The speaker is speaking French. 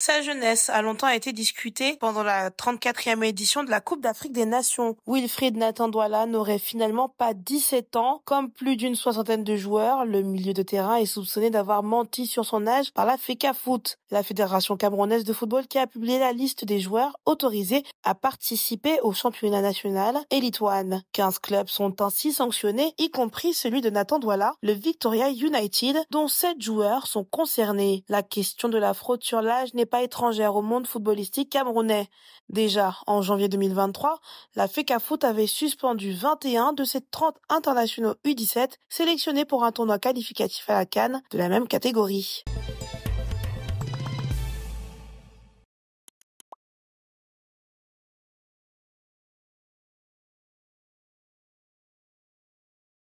Sa jeunesse a longtemps été discutée pendant la 34e édition de la Coupe d'Afrique des Nations. Wilfried Nathan Douala n'aurait finalement pas 17 ans. Comme plus d'une soixantaine de joueurs, le milieu de terrain est soupçonné d'avoir menti sur son âge par la FECA Foot, la Fédération camerounaise de football qui a publié la liste des joueurs autorisés à participer au championnat national et One. 15 clubs sont ainsi sanctionnés, y compris celui de Nathan Douala, le Victoria United, dont 7 joueurs sont concernés. La question de la fraude sur l'âge n'est pas étrangère au monde footballistique camerounais. Déjà, en janvier 2023, la FECAFOOT avait suspendu 21 de ses 30 internationaux U17 sélectionnés pour un tournoi qualificatif à la Cannes de la même catégorie.